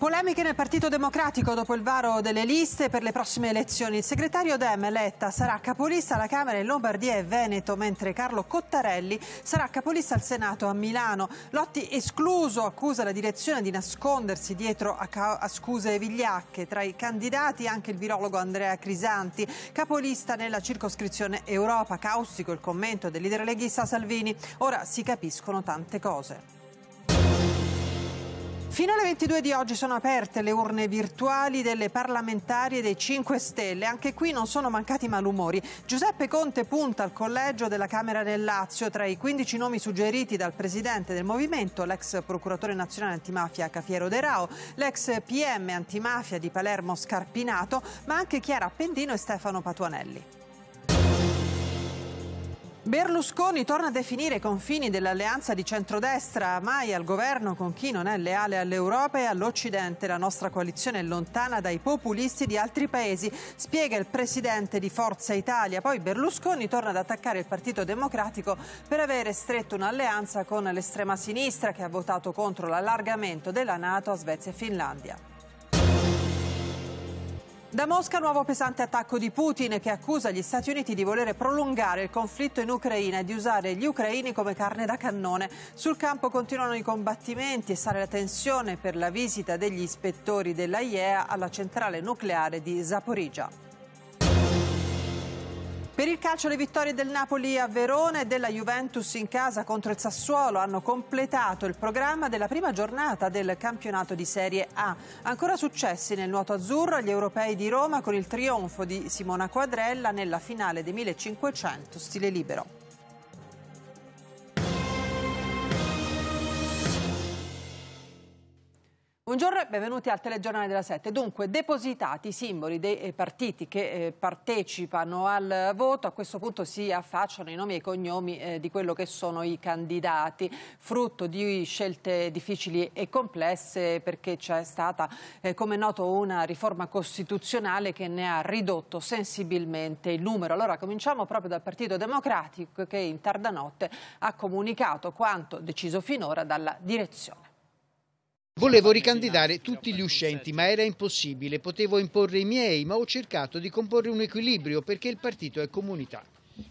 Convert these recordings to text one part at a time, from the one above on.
Polemiche nel Partito Democratico dopo il varo delle liste per le prossime elezioni. Il segretario Dem Letta sarà capolista alla Camera in Lombardia e Veneto, mentre Carlo Cottarelli sarà capolista al Senato a Milano. Lotti escluso accusa la direzione di nascondersi dietro a, a scuse vigliacche. Tra i candidati anche il virologo Andrea Crisanti, capolista nella circoscrizione Europa. Caustico il commento del leader leghista Salvini. Ora si capiscono tante cose. Fino alle 22 di oggi sono aperte le urne virtuali delle parlamentari dei 5 Stelle. Anche qui non sono mancati malumori. Giuseppe Conte punta al collegio della Camera del Lazio. Tra i 15 nomi suggeriti dal presidente del movimento, l'ex procuratore nazionale antimafia Cafiero De Rao, l'ex PM antimafia di Palermo Scarpinato, ma anche Chiara Appendino e Stefano Patuanelli. Berlusconi torna a definire i confini dell'alleanza di centrodestra, mai al governo con chi non è leale all'Europa e all'Occidente. La nostra coalizione è lontana dai populisti di altri paesi, spiega il presidente di Forza Italia. Poi Berlusconi torna ad attaccare il Partito Democratico per avere stretto un'alleanza con l'estrema sinistra che ha votato contro l'allargamento della Nato a Svezia e Finlandia. Da Mosca nuovo pesante attacco di Putin che accusa gli Stati Uniti di volere prolungare il conflitto in Ucraina e di usare gli ucraini come carne da cannone. Sul campo continuano i combattimenti e sale la tensione per la visita degli ispettori dell'AIEA alla centrale nucleare di Zaporizhia. Per il calcio le vittorie del Napoli a Verona e della Juventus in casa contro il Sassuolo hanno completato il programma della prima giornata del campionato di Serie A. Ancora successi nel nuoto azzurro agli europei di Roma con il trionfo di Simona Quadrella nella finale dei 1500 stile libero. Buongiorno e benvenuti al telegiornale della 7. Dunque, depositati i simboli dei eh, partiti che eh, partecipano al voto, a questo punto si affacciano i nomi e i cognomi eh, di quello che sono i candidati, frutto di scelte difficili e complesse perché c'è stata, eh, come noto, una riforma costituzionale che ne ha ridotto sensibilmente il numero. Allora, cominciamo proprio dal Partito Democratico che in tarda notte ha comunicato quanto deciso finora dalla direzione. Volevo ricandidare tutti gli uscenti, ma era impossibile. Potevo imporre i miei, ma ho cercato di comporre un equilibrio perché il partito è comunità.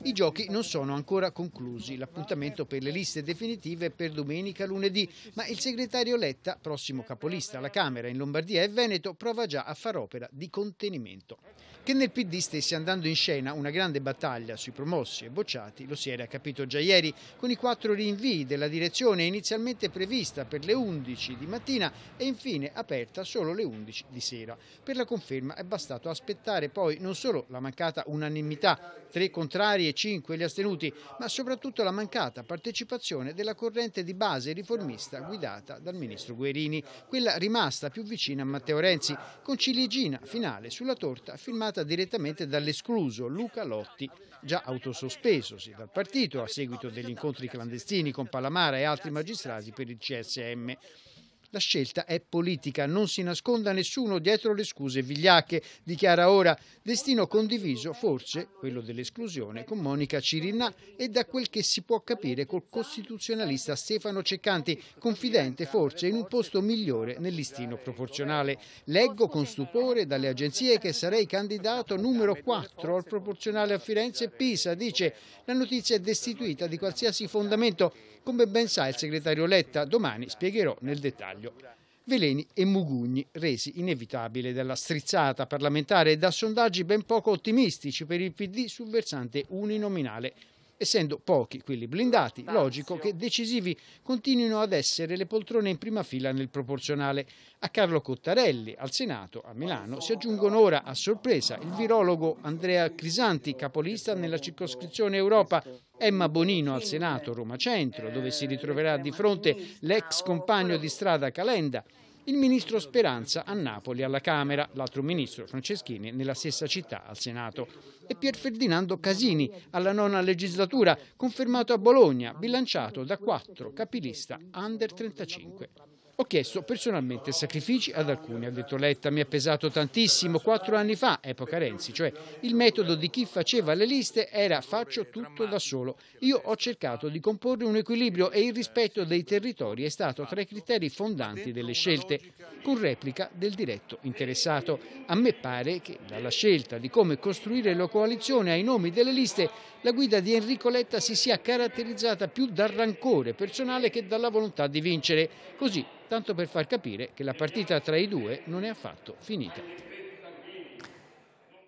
I giochi non sono ancora conclusi, l'appuntamento per le liste definitive è per domenica lunedì, ma il segretario Letta, prossimo capolista alla Camera in Lombardia e Veneto, prova già a far opera di contenimento che nel PD stesse andando in scena una grande battaglia sui promossi e bocciati, lo si era capito già ieri, con i quattro rinvii della direzione inizialmente prevista per le 11 di mattina e infine aperta solo le 11 di sera. Per la conferma è bastato aspettare poi non solo la mancata unanimità, tre contrari e cinque gli astenuti, ma soprattutto la mancata partecipazione della corrente di base riformista guidata dal ministro Guerini, quella rimasta più vicina a Matteo Renzi, con ciliegina finale sulla torta firmata effettuata direttamente dall'escluso Luca Lotti, già autosospesosi dal partito a seguito degli incontri clandestini con Palamara e altri magistrati per il CSM. La scelta è politica, non si nasconda nessuno dietro le scuse vigliacche, dichiara ora. Destino condiviso, forse, quello dell'esclusione con Monica Cirinna e da quel che si può capire col costituzionalista Stefano Ceccanti, confidente forse in un posto migliore nel listino proporzionale. Leggo con stupore dalle agenzie che sarei candidato numero 4 al proporzionale a Firenze e Pisa, dice. La notizia è destituita di qualsiasi fondamento, come ben sa il segretario Letta, domani spiegherò nel dettaglio taglio. Veleni e Mugugni, resi inevitabile dalla strizzata parlamentare e da sondaggi ben poco ottimistici per il PD sul versante uninominale Essendo pochi quelli blindati, logico che decisivi continuino ad essere le poltrone in prima fila nel proporzionale. A Carlo Cottarelli, al Senato, a Milano, si aggiungono ora a sorpresa il virologo Andrea Crisanti, capolista nella circoscrizione Europa, Emma Bonino al Senato, Roma Centro, dove si ritroverà di fronte l'ex compagno di strada Calenda, il ministro Speranza a Napoli alla Camera, l'altro ministro Franceschini nella stessa città al Senato e Pier Ferdinando Casini alla nona legislatura, confermato a Bologna, bilanciato da quattro capilista under 35. Ho chiesto personalmente sacrifici ad alcuni, ha detto Letta, mi ha pesato tantissimo quattro anni fa, epoca Renzi, cioè il metodo di chi faceva le liste era faccio tutto da solo. Io ho cercato di comporre un equilibrio e il rispetto dei territori è stato tra i criteri fondanti delle scelte, con replica del diretto interessato. A me pare che dalla scelta di come costruire la coalizione ai nomi delle liste, la guida di Enrico Letta si sia caratterizzata più dal rancore personale che dalla volontà di vincere. Così tanto per far capire che la partita tra i due non è affatto finita.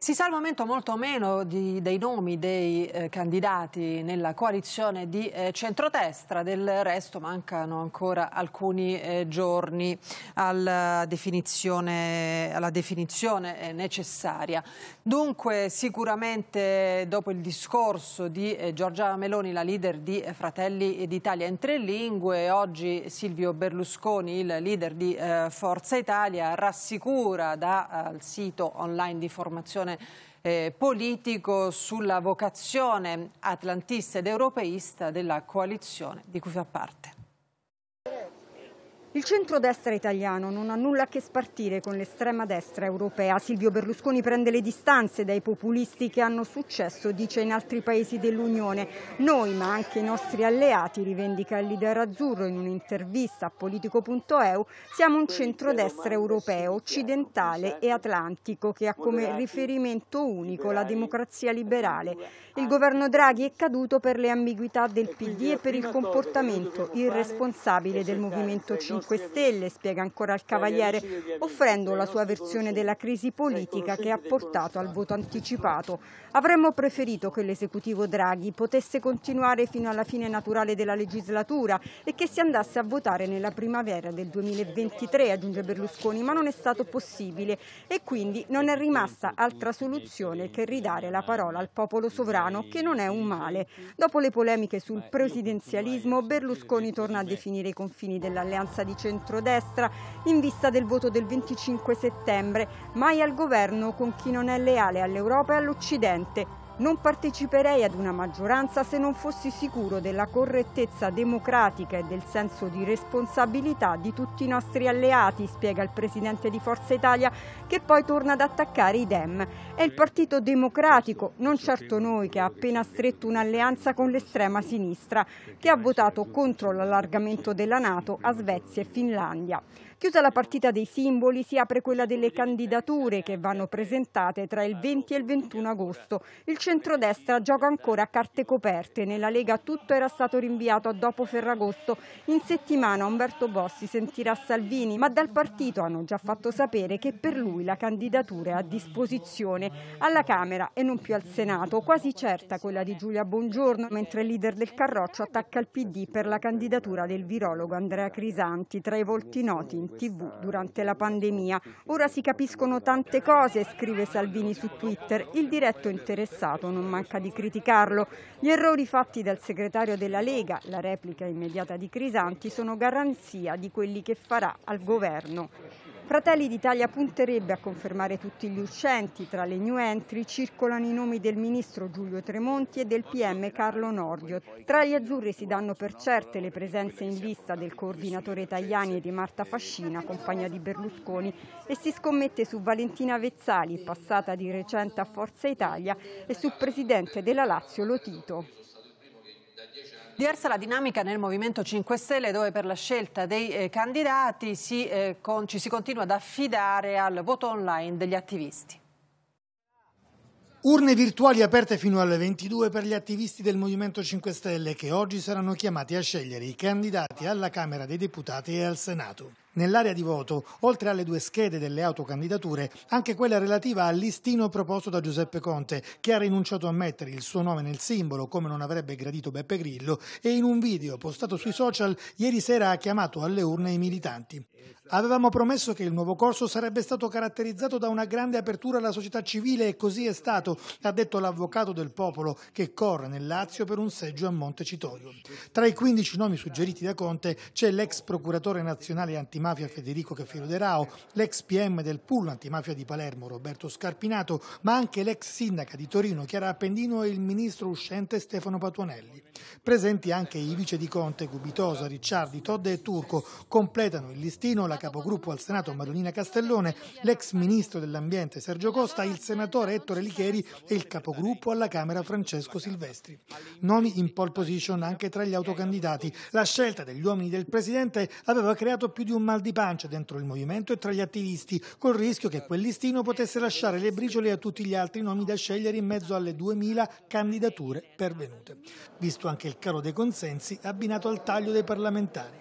Si sa al momento molto meno di, dei nomi dei eh, candidati nella coalizione di eh, centrodestra, del resto mancano ancora alcuni eh, giorni alla eh, definizione, alla definizione eh, necessaria. Dunque sicuramente dopo il discorso di eh, Giorgia Meloni, la leader di Fratelli d'Italia in tre lingue, oggi Silvio Berlusconi, il leader di Forza Italia, rassicura dal sito online di formazione discussione eh, politico sulla vocazione atlantista ed europeista della coalizione di cui fa parte. Il centrodestra italiano non ha nulla a che spartire con l'estrema destra europea. Silvio Berlusconi prende le distanze dai populisti che hanno successo, dice, in altri paesi dell'Unione. Noi, ma anche i nostri alleati, rivendica il leader azzurro in un'intervista a politico.eu, siamo un centrodestra europeo, occidentale e atlantico che ha come riferimento unico la democrazia liberale. Il governo Draghi è caduto per le ambiguità del PD e per il comportamento irresponsabile del movimento 5 5 Stelle, spiega ancora il Cavaliere, offrendo la sua versione della crisi politica che ha portato al eh. voto anticipato. Avremmo preferito che l'esecutivo Draghi potesse continuare fino alla fine naturale della legislatura e che si andasse a votare nella primavera del 2023, aggiunge Berlusconi, ma non è stato possibile e quindi non è rimasta altra soluzione che ridare la parola al popolo sovrano, che non è un male. Dopo le polemiche sul presidenzialismo, Berlusconi torna a definire i confini dell'alleanza di di centrodestra in vista del voto del 25 settembre, mai al governo con chi non è leale all'Europa e all'Occidente. Non parteciperei ad una maggioranza se non fossi sicuro della correttezza democratica e del senso di responsabilità di tutti i nostri alleati, spiega il presidente di Forza Italia, che poi torna ad attaccare i Dem. È il Partito Democratico, non certo noi, che ha appena stretto un'alleanza con l'estrema sinistra, che ha votato contro l'allargamento della Nato a Svezia e Finlandia. Chiusa la partita dei simboli si apre quella delle candidature che vanno presentate tra il 20 e il 21 agosto. Il centrodestra gioca ancora a carte coperte. Nella Lega tutto era stato rinviato a dopo Ferragosto. In settimana Umberto Bossi sentirà Salvini, ma dal partito hanno già fatto sapere che per lui la candidatura è a disposizione alla Camera e non più al Senato. Quasi certa quella di Giulia Bongiorno, mentre il leader del Carroccio attacca il PD per la candidatura del virologo Andrea Crisanti, tra i volti noti in tv durante la pandemia. Ora si capiscono tante cose, scrive Salvini su Twitter. Il diretto interessato Stato, non manca di criticarlo. Gli errori fatti dal segretario della Lega, la replica immediata di Crisanti, sono garanzia di quelli che farà al governo. Fratelli d'Italia punterebbe a confermare tutti gli uscenti. Tra le new entry circolano i nomi del ministro Giulio Tremonti e del PM Carlo Nordio. Tra gli azzurri si danno per certe le presenze in vista del coordinatore Tajani e di Marta Fascina, compagna di Berlusconi, e si scommette su Valentina Vezzali, passata di recente a Forza Italia, e sul presidente della Lazio Lotito. Diversa la dinamica nel Movimento 5 Stelle dove per la scelta dei eh, candidati si, eh, con, ci si continua ad affidare al voto online degli attivisti. Urne virtuali aperte fino alle 22 per gli attivisti del Movimento 5 Stelle che oggi saranno chiamati a scegliere i candidati alla Camera dei Deputati e al Senato. Nell'area di voto, oltre alle due schede delle autocandidature, anche quella relativa al listino proposto da Giuseppe Conte, che ha rinunciato a mettere il suo nome nel simbolo, come non avrebbe gradito Beppe Grillo, e in un video postato sui social ieri sera ha chiamato alle urne i militanti. Avevamo promesso che il nuovo corso sarebbe stato caratterizzato da una grande apertura alla società civile e così è stato, ha detto l'avvocato del popolo che corre nel Lazio per un seggio a Montecitorio. Tra i 15 nomi suggeriti da Conte c'è l'ex procuratore nazionale antimafia antimafia Federico Caffiero De Rao, l'ex PM del pool antimafia di Palermo Roberto Scarpinato, ma anche l'ex sindaca di Torino Chiara Appendino e il ministro uscente Stefano Patuanelli. Presenti anche i vice di Conte Gubitosa, Ricciardi, Todde e Turco. Completano il listino la capogruppo al Senato Madonina Castellone, l'ex ministro dell'Ambiente Sergio Costa, il senatore Ettore Licheri e il capogruppo alla Camera Francesco Silvestri. Nomi in pole position anche tra gli autocandidati. La scelta degli uomini del Presidente aveva creato più di un mal di pancia dentro il movimento e tra gli attivisti, col rischio che quel listino potesse lasciare le briciole a tutti gli altri nomi da scegliere in mezzo alle 2000 candidature pervenute. Visto anche il calo dei consensi abbinato al taglio dei parlamentari.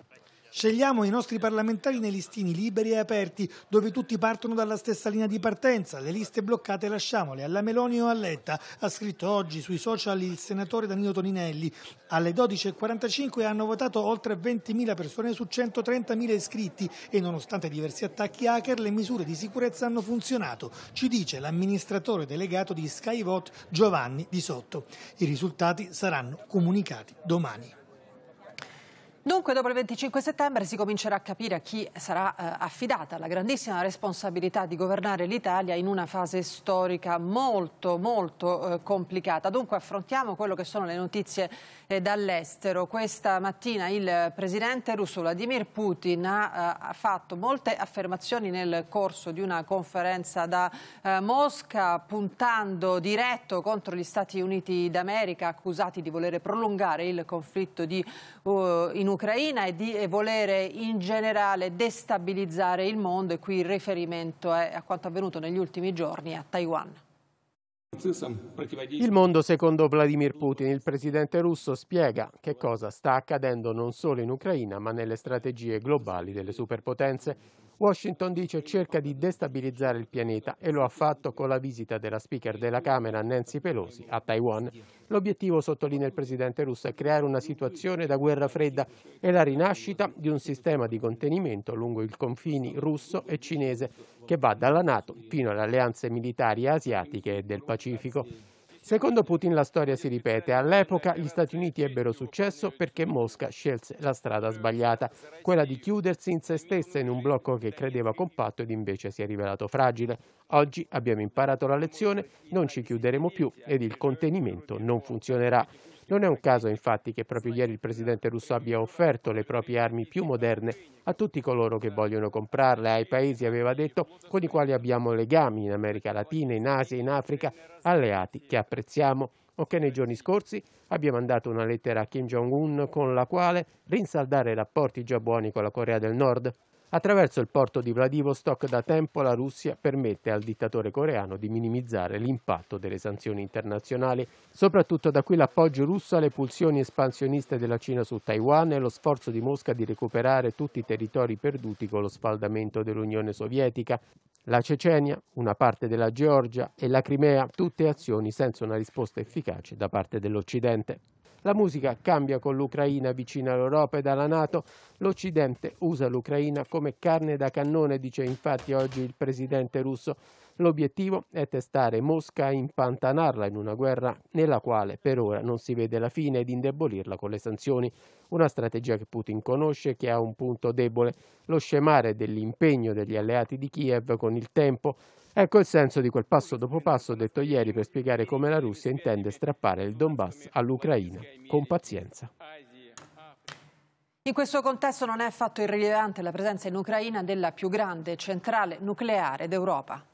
Scegliamo i nostri parlamentari nei listini liberi e aperti, dove tutti partono dalla stessa linea di partenza. Le liste bloccate lasciamole alla Meloni o all'Etta, ha scritto oggi sui social il senatore Danilo Toninelli. Alle 12.45 hanno votato oltre 20.000 persone su 130.000 iscritti e nonostante diversi attacchi hacker le misure di sicurezza hanno funzionato, ci dice l'amministratore delegato di Skyvote Giovanni Di Sotto. I risultati saranno comunicati domani. Dunque, dopo il 25 settembre si comincerà a capire a chi sarà eh, affidata la grandissima responsabilità di governare l'Italia in una fase storica molto, molto eh, complicata. Dunque, affrontiamo quello che sono le notizie eh, dall'estero. Questa mattina il presidente russo Vladimir Putin ha, eh, ha, fatto molte affermazioni nel corso di una conferenza da eh, Mosca, puntando diretto contro gli Stati Uniti d'America, accusati di volere prolungare il conflitto di, eh, in Ucraina Ucraina e di eh, volere in generale destabilizzare il mondo e qui il riferimento è a quanto avvenuto negli ultimi giorni a Taiwan. Il mondo, secondo Vladimir Putin, il presidente russo, spiega che cosa sta accadendo non solo in Ucraina, ma nelle strategie globali delle superpotenze. Washington dice cerca di destabilizzare il pianeta e lo ha fatto con la visita della speaker della Camera Nancy Pelosi a Taiwan. L'obiettivo, sottolinea il presidente russo, è creare una situazione da guerra fredda e la rinascita di un sistema di contenimento lungo i confini russo e cinese che va dalla Nato fino alle alleanze militari asiatiche e del Pacifico. Secondo Putin la storia si ripete. All'epoca gli Stati Uniti ebbero successo perché Mosca scelse la strada sbagliata, quella di chiudersi in se stessa in un blocco che credeva compatto ed invece si è rivelato fragile. Oggi abbiamo imparato la lezione, non ci chiuderemo più ed il contenimento non funzionerà. Non è un caso infatti che proprio ieri il presidente russo abbia offerto le proprie armi più moderne a tutti coloro che vogliono comprarle, ai paesi, aveva detto, con i quali abbiamo legami in America Latina, in Asia, in Africa, alleati che apprezziamo o che nei giorni scorsi abbia mandato una lettera a Kim Jong-un con la quale rinsaldare i rapporti già buoni con la Corea del Nord. Attraverso il porto di Vladivostok da tempo la Russia permette al dittatore coreano di minimizzare l'impatto delle sanzioni internazionali, soprattutto da qui l'appoggio russo alle pulsioni espansioniste della Cina su Taiwan e lo sforzo di Mosca di recuperare tutti i territori perduti con lo sfaldamento dell'Unione Sovietica, la Cecenia, una parte della Georgia e la Crimea, tutte azioni senza una risposta efficace da parte dell'Occidente. La musica cambia con l'Ucraina vicina all'Europa e alla Nato. L'Occidente usa l'Ucraina come carne da cannone, dice infatti oggi il presidente russo. L'obiettivo è testare Mosca e impantanarla in una guerra nella quale per ora non si vede la fine ed indebolirla con le sanzioni. Una strategia che Putin conosce che ha un punto debole, lo scemare dell'impegno degli alleati di Kiev con il tempo. Ecco il senso di quel passo dopo passo detto ieri per spiegare come la Russia intende strappare il Donbass all'Ucraina con pazienza. In questo contesto non è affatto irrilevante la presenza in Ucraina della più grande centrale nucleare d'Europa.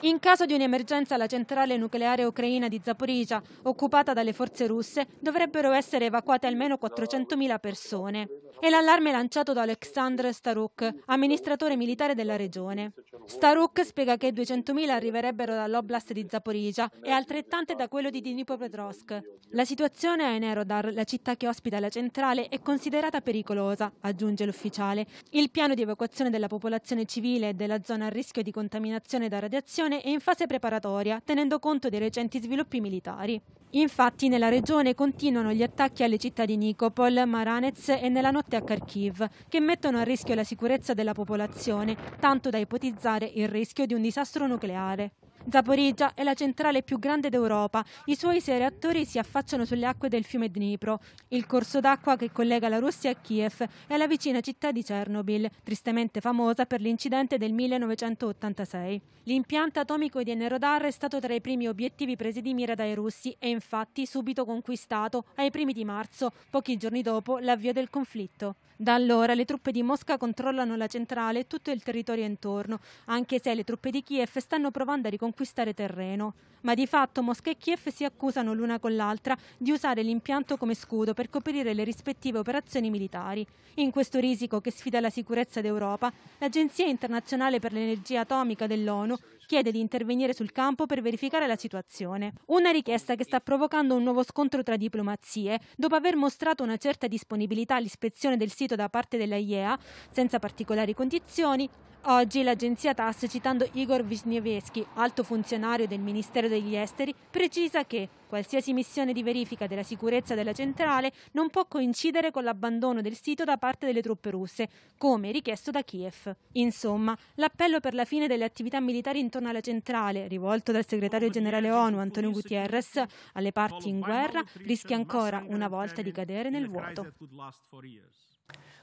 In caso di un'emergenza la centrale nucleare ucraina di Zaporizia, occupata dalle forze russe, dovrebbero essere evacuate almeno 400.000 persone. E l'allarme lanciato da Aleksandr Staruk, amministratore militare della regione. Staruk spiega che 200.000 arriverebbero dall'oblast di Zaporizia e altrettante da quello di Dnipropetrovsk. La situazione a Enerodar, la città che ospita la centrale, è considerata pericolosa, aggiunge l'ufficiale. Il piano di evacuazione della popolazione civile e della zona a rischio di contaminazione da radiazione formazione è in fase preparatoria, tenendo conto dei recenti sviluppi militari. Infatti nella regione continuano gli attacchi alle città di Nikopol, Maranez e nella notte a Kharkiv, che mettono a rischio la sicurezza della popolazione, tanto da ipotizzare il rischio di un disastro nucleare. Zaporizia è la centrale più grande d'Europa. I suoi sei reattori si affacciano sulle acque del fiume Dnipro, il corso d'acqua che collega la Russia a Kiev è la vicina città di Chernobyl, tristemente famosa per l'incidente del 1986. L'impianto atomico di Enerodar è stato tra i primi obiettivi presi di mira dai russi e infatti subito conquistato ai primi di marzo, pochi giorni dopo l'avvio del conflitto. Da allora le truppe di Mosca controllano la centrale e tutto il territorio intorno, anche se le truppe di Kiev stanno provando a riconquistare terreno. Ma di fatto Mosca e Kiev si accusano l'una con l'altra di usare l'impianto come scudo per coprire le rispettive operazioni militari. In questo risico che sfida la sicurezza d'Europa, l'Agenzia internazionale per l'energia atomica dell'ONU chiede di intervenire sul campo per verificare la situazione. Una richiesta che sta provocando un nuovo scontro tra diplomazie, dopo aver mostrato una certa disponibilità all'ispezione del sito da parte della IEA, senza particolari condizioni, Oggi l'agenzia TAS, citando Igor Wisniewski, alto funzionario del Ministero degli Esteri, precisa che qualsiasi missione di verifica della sicurezza della centrale non può coincidere con l'abbandono del sito da parte delle truppe russe, come richiesto da Kiev. Insomma, l'appello per la fine delle attività militari intorno alla centrale, rivolto dal segretario generale ONU Antonio Guterres, alle parti in guerra, rischia ancora una volta di cadere nel vuoto.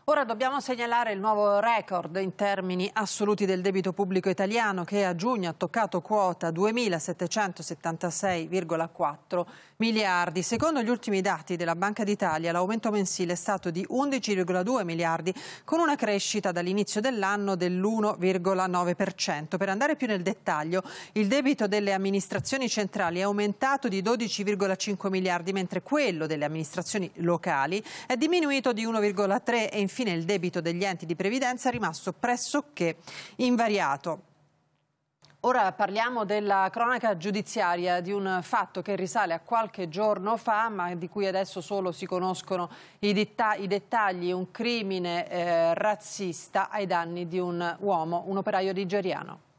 Ora dobbiamo segnalare il nuovo record in termini assoluti del debito pubblico italiano che a giugno ha toccato quota 2.776,4 miliardi. Secondo gli ultimi dati della Banca d'Italia l'aumento mensile è stato di 11,2 miliardi con una crescita dall'inizio dell'anno dell'1,9%. Per andare più nel dettaglio, il debito delle amministrazioni centrali è aumentato di 12,5 miliardi mentre quello delle amministrazioni locali è diminuito di 1,3 e infine il debito degli enti di previdenza è rimasto pressoché invariato. Ora parliamo della cronaca giudiziaria, di un fatto che risale a qualche giorno fa, ma di cui adesso solo si conoscono i, i dettagli, un crimine eh, razzista ai danni di un uomo, un operaio nigeriano.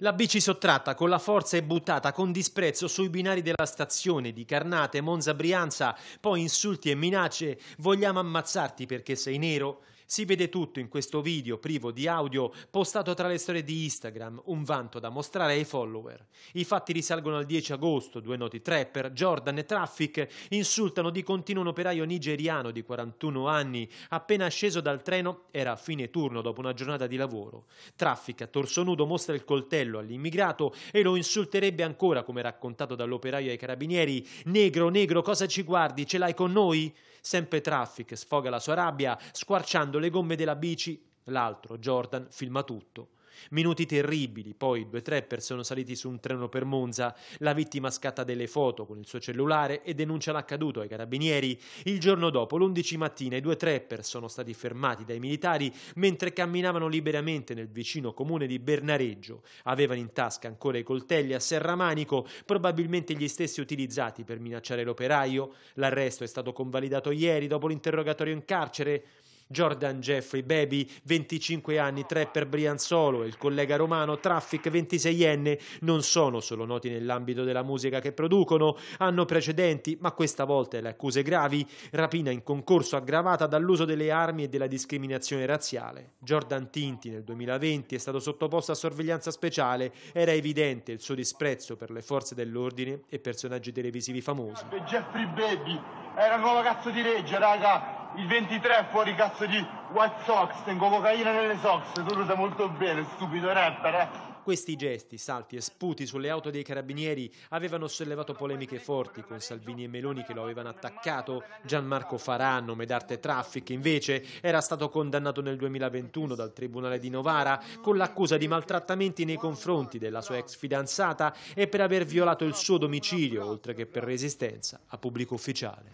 La bici sottratta con la forza e buttata con disprezzo sui binari della stazione di Carnate, Monza, Brianza, poi insulti e minacce, vogliamo ammazzarti perché sei nero? Si vede tutto in questo video privo di audio postato tra le storie di Instagram, un vanto da mostrare ai follower. I fatti risalgono al 10 agosto, due noti trapper, Jordan e Traffic insultano di continuo un operaio nigeriano di 41 anni, appena sceso dal treno era a fine turno dopo una giornata di lavoro. Traffic a torso nudo mostra il coltello all'immigrato e lo insulterebbe ancora, come raccontato dall'operaio ai carabinieri, negro, negro, cosa ci guardi, ce l'hai con noi? Sempre Traffic sfoga la sua rabbia, squarciando indossando le gomme della bici, l'altro, Jordan, filma tutto. Minuti terribili, poi due trapper sono saliti su un treno per Monza, la vittima scatta delle foto con il suo cellulare e denuncia l'accaduto ai carabinieri. Il giorno dopo, l'11 mattina, i due trapper sono stati fermati dai militari mentre camminavano liberamente nel vicino comune di Bernareggio. Avevano in tasca ancora i coltelli a serramanico, probabilmente gli stessi utilizzati per minacciare l'operaio. L'arresto è stato convalidato ieri dopo l'interrogatorio in carcere. Jordan Jeffrey, Baby 25 anni, 3 per Brianzolo e il collega romano Traffic 26enne non sono solo noti nell'ambito della musica che producono, hanno precedenti, ma questa volta le accuse gravi, rapina in concorso aggravata dall'uso delle armi e della discriminazione razziale. Jordan Tinti nel 2020 è stato sottoposto a sorveglianza speciale, era evidente il suo disprezzo per le forze dell'ordine e personaggi televisivi famosi. Jeffrey Baby era un nuovo cazzo di legge, raga. Il 23 fuori cazzo di White Sox, tengo cocaina nelle socks, tu lo sai molto bene, stupido rapper, eh questi gesti, salti e sputi sulle auto dei carabinieri avevano sollevato polemiche forti con Salvini e Meloni che lo avevano attaccato, Gianmarco Farà, nome d'arte traffic, invece era stato condannato nel 2021 dal Tribunale di Novara con l'accusa di maltrattamenti nei confronti della sua ex fidanzata e per aver violato il suo domicilio, oltre che per resistenza a pubblico ufficiale.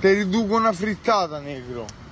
Te riduco una frittata, negro.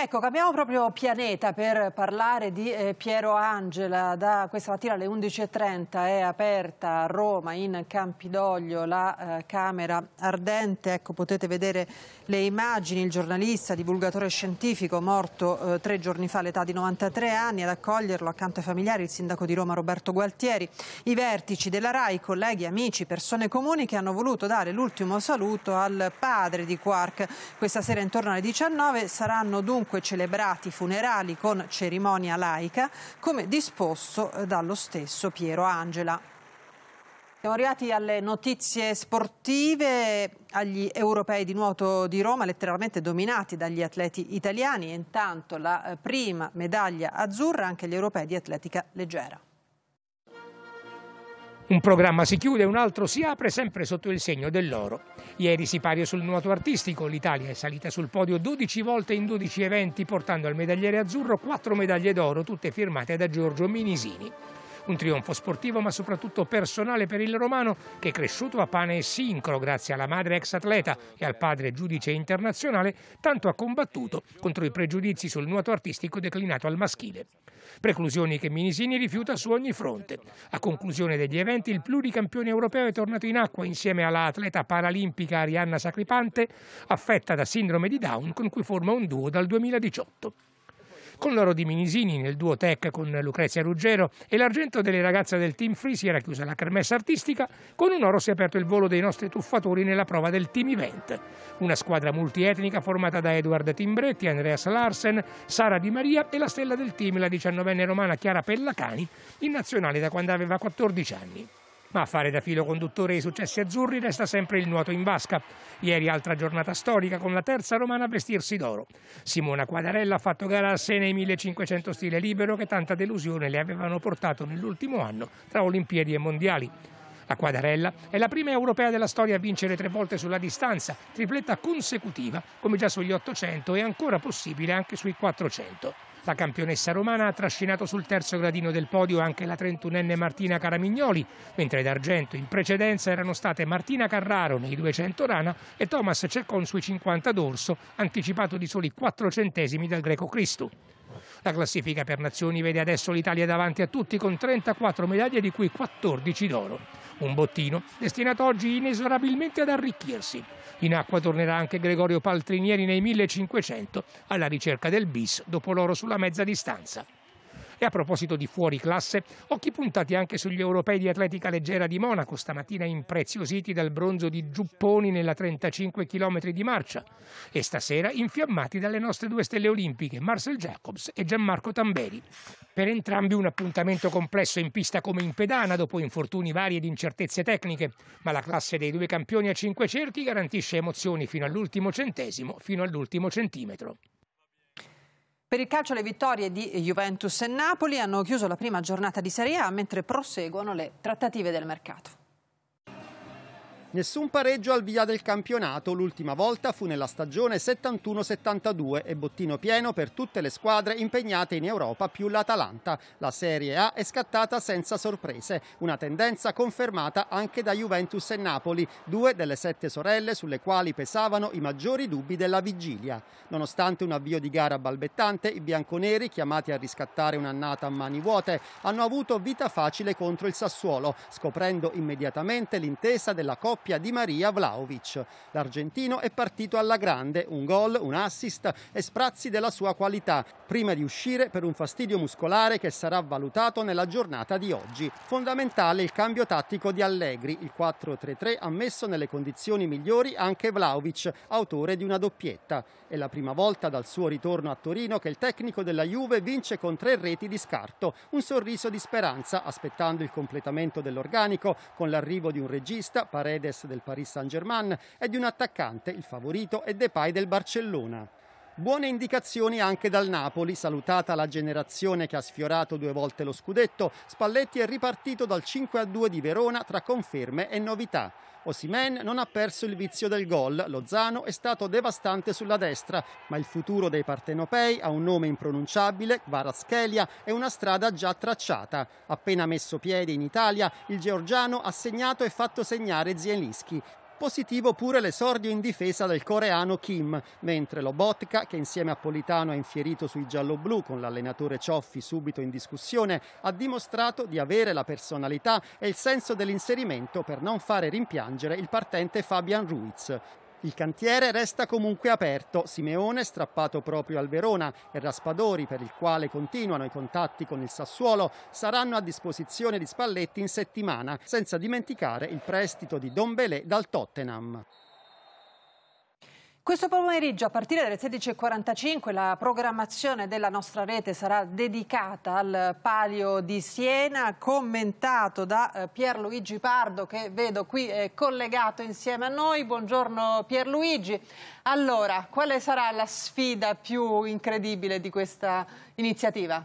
Ecco, cambiamo proprio pianeta per parlare di eh, Piero Angela. Da questa mattina alle 11.30 è aperta a Roma, in Campidoglio, la eh, Camera Ardente. Ecco, potete vedere le immagini. Il giornalista, divulgatore scientifico, morto eh, tre giorni fa all'età di 93 anni, ad accoglierlo accanto ai familiari il sindaco di Roma Roberto Gualtieri, i vertici della RAI, colleghi, amici, persone comuni che hanno voluto dare l'ultimo saluto al padre di Quark. Questa sera intorno alle 19 saranno dunque dunque celebrati funerali con cerimonia laica, come disposto eh, dallo stesso Piero Angela. Siamo arrivati alle notizie sportive, agli europei di nuoto di Roma, letteralmente dominati dagli atleti italiani. Intanto la eh, prima medaglia azzurra anche agli europei di atletica leggera. Un programma si chiude, un altro si apre, sempre sotto il segno dell'oro. Ieri si sipario sul nuoto artistico, l'Italia è salita sul podio 12 volte in 12 eventi portando al medagliere azzurro 4 medaglie d'oro, tutte firmate da Giorgio Minisini. Un trionfo sportivo ma soprattutto personale per il romano che è cresciuto a pane e sincro grazie alla madre ex atleta e al padre giudice internazionale, tanto ha combattuto contro i pregiudizi sul nuoto artistico declinato al maschile. Preclusioni che Minisini rifiuta su ogni fronte. A conclusione degli eventi il pluricampione europeo è tornato in acqua insieme alla atleta paralimpica Arianna Sacripante, affetta da sindrome di Down con cui forma un duo dal 2018 con l'oro di Minisini nel duo tech con Lucrezia Ruggero e l'argento delle ragazze del Team Free si era chiusa la kermessa artistica, con un oro si è aperto il volo dei nostri tuffatori nella prova del Team Event. Una squadra multietnica formata da Edward Timbretti, Andreas Larsen, Sara Di Maria e la stella del team, la 19enne romana Chiara Pellacani, in nazionale da quando aveva 14 anni. Ma a fare da filo conduttore ai successi azzurri resta sempre il nuoto in vasca. Ieri altra giornata storica con la terza romana a vestirsi d'oro. Simona Quadarella ha fatto gara a sé nei 1500 stile libero che tanta delusione le avevano portato nell'ultimo anno tra Olimpiadi e Mondiali. La Quadarella è la prima europea della storia a vincere tre volte sulla distanza, tripletta consecutiva, come già sugli 800 e ancora possibile anche sui 400. La campionessa romana ha trascinato sul terzo gradino del podio anche la 31enne Martina Caramignoli, mentre d'argento in precedenza erano state Martina Carraro nei 200 rana e Thomas Ceccon sui 50 d'orso, anticipato di soli 4 centesimi dal greco Cristo. La classifica per nazioni vede adesso l'Italia davanti a tutti con 34 medaglie di cui 14 d'oro. Un bottino destinato oggi inesorabilmente ad arricchirsi. In acqua tornerà anche Gregorio Paltrinieri nei 1500 alla ricerca del bis dopo l'oro sulla mezza distanza. E a proposito di fuori classe, occhi puntati anche sugli europei di atletica leggera di Monaco, stamattina impreziositi dal bronzo di Giupponi nella 35 km di marcia e stasera infiammati dalle nostre due stelle olimpiche, Marcel Jacobs e Gianmarco Tamberi. Per entrambi un appuntamento complesso in pista come in pedana, dopo infortuni vari ed incertezze tecniche, ma la classe dei due campioni a cinque cerchi garantisce emozioni fino all'ultimo centesimo, fino all'ultimo centimetro. Per il calcio le vittorie di Juventus e Napoli hanno chiuso la prima giornata di Serie A mentre proseguono le trattative del mercato. Nessun pareggio al via del campionato, l'ultima volta fu nella stagione 71-72 e bottino pieno per tutte le squadre impegnate in Europa più l'Atalanta. La Serie A è scattata senza sorprese, una tendenza confermata anche da Juventus e Napoli, due delle sette sorelle sulle quali pesavano i maggiori dubbi della vigilia. Nonostante un avvio di gara balbettante, i bianconeri, chiamati a riscattare un'annata a mani vuote, hanno avuto vita facile contro il Sassuolo, scoprendo immediatamente l'intesa della Coppa doppia di Maria Vlaovic. L'argentino è partito alla grande, un gol, un assist e sprazzi della sua qualità, prima di uscire per un fastidio muscolare che sarà valutato nella giornata di oggi. Fondamentale il cambio tattico di Allegri, il 4-3-3 ha messo nelle condizioni migliori anche Vlaovic, autore di una doppietta. È la prima volta dal suo ritorno a Torino che il tecnico della Juve vince con tre reti di scarto, un sorriso di speranza aspettando il completamento dell'organico con l'arrivo di un regista, Paredes Paredes del Paris Saint-Germain e di un attaccante, il favorito, e Depay del Barcellona. Buone indicazioni anche dal Napoli, salutata la generazione che ha sfiorato due volte lo scudetto, Spalletti è ripartito dal 5-2 di Verona tra conferme e novità. Osimen non ha perso il vizio del gol, Lozano è stato devastante sulla destra, ma il futuro dei partenopei ha un nome impronunciabile, Varaschelia, e una strada già tracciata. Appena messo piede in Italia, il georgiano ha segnato e fatto segnare Zielinski. Positivo pure l'esordio in difesa del coreano Kim, mentre Lobotka, che insieme a Politano ha infierito sui gialloblu con l'allenatore Cioffi subito in discussione, ha dimostrato di avere la personalità e il senso dell'inserimento per non fare rimpiangere il partente Fabian Ruiz. Il cantiere resta comunque aperto, Simeone strappato proprio al Verona e Raspadori, per il quale continuano i contatti con il Sassuolo, saranno a disposizione di Spalletti in settimana, senza dimenticare il prestito di Don Belé dal Tottenham. Questo pomeriggio a partire dalle 16.45 la programmazione della nostra rete sarà dedicata al Palio di Siena commentato da eh, Pierluigi Pardo che vedo qui collegato insieme a noi. Buongiorno Pierluigi. Allora, quale sarà la sfida più incredibile di questa iniziativa?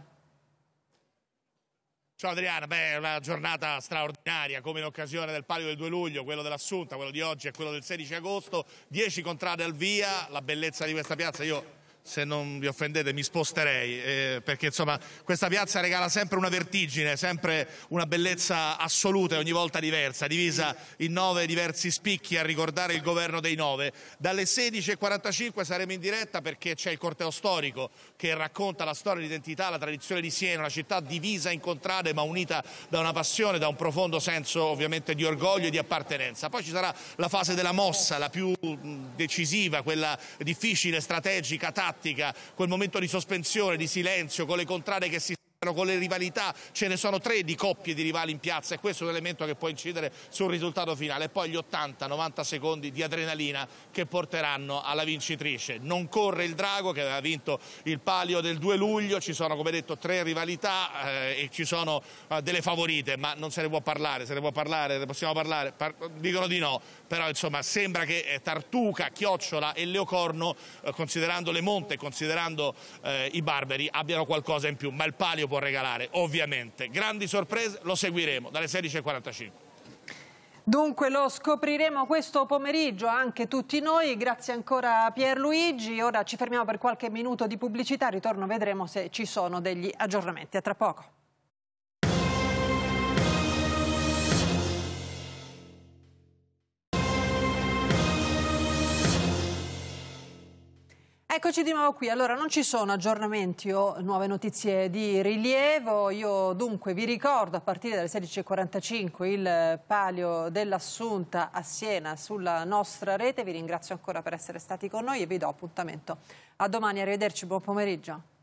Ciao Adriana, beh, una giornata straordinaria come in occasione del palio del 2 luglio, quello dell'Assunta, quello di oggi e quello del 16 agosto. 10 contrade al via, la bellezza di questa piazza, io se non vi offendete mi sposterei eh, perché insomma questa piazza regala sempre una vertigine, sempre una bellezza assoluta e ogni volta diversa, divisa in nove diversi spicchi a ricordare il governo dei nove. Dalle 16.45 saremo in diretta perché c'è il corteo storico che racconta la storia, l'identità, la tradizione di Siena, una città divisa in contrade ma unita da una passione, da un profondo senso ovviamente di orgoglio e di appartenenza. Poi ci sarà la fase della mossa, la più decisiva, quella difficile, strategica, tattica tattica, quel momento di sospensione, di silenzio, con le contrade che si con le rivalità, ce ne sono tre di coppie di rivali in piazza e questo è un elemento che può incidere sul risultato finale. poi gli 80-90 secondi di adrenalina che porteranno alla vincitrice. Non corre il Drago che aveva vinto il palio del 2 luglio, ci sono come detto tre rivalità eh, e ci sono eh, delle favorite, ma non se ne può parlare, se ne può parlare, ne possiamo parlare, Par dicono di no, però insomma sembra che eh, Tartuca, Chiocciola e Leocorno, eh, considerando Le Monte, considerando eh, i Barberi, abbiano qualcosa in più, ma il palio può può regalare, ovviamente. Grandi sorprese, lo seguiremo dalle 16.45. Dunque lo scopriremo questo pomeriggio anche tutti noi, grazie ancora a Pierluigi, ora ci fermiamo per qualche minuto di pubblicità, ritorno vedremo se ci sono degli aggiornamenti, a tra poco. Eccoci di nuovo qui, allora non ci sono aggiornamenti o nuove notizie di rilievo, io dunque vi ricordo a partire dalle 16.45 il palio dell'Assunta a Siena sulla nostra rete, vi ringrazio ancora per essere stati con noi e vi do appuntamento a domani, arrivederci, buon pomeriggio.